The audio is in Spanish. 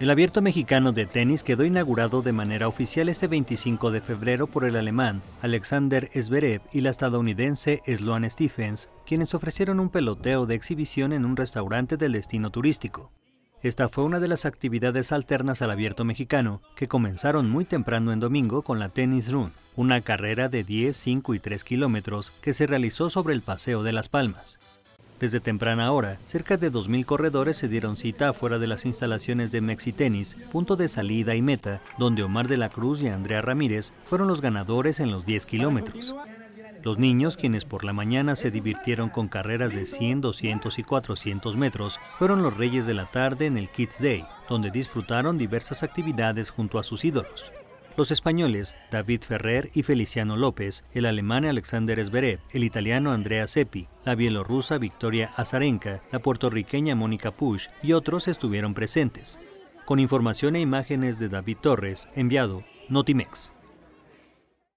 El abierto mexicano de tenis quedó inaugurado de manera oficial este 25 de febrero por el alemán Alexander Zverev y la estadounidense Sloane Stephens, quienes ofrecieron un peloteo de exhibición en un restaurante del destino turístico. Esta fue una de las actividades alternas al abierto mexicano, que comenzaron muy temprano en domingo con la Tennis Run, una carrera de 10, 5 y 3 kilómetros que se realizó sobre el Paseo de las Palmas. Desde temprana hora, cerca de 2.000 corredores se dieron cita afuera de las instalaciones de Mexitenis, punto de salida y meta, donde Omar de la Cruz y Andrea Ramírez fueron los ganadores en los 10 kilómetros. Los niños, quienes por la mañana se divirtieron con carreras de 100, 200 y 400 metros, fueron los reyes de la tarde en el Kids Day, donde disfrutaron diversas actividades junto a sus ídolos. Los españoles David Ferrer y Feliciano López, el alemán Alexander Zverev, el italiano Andrea Seppi, la bielorrusa Victoria Azarenka, la puertorriqueña Mónica Push y otros estuvieron presentes. Con información e imágenes de David Torres, enviado Notimex.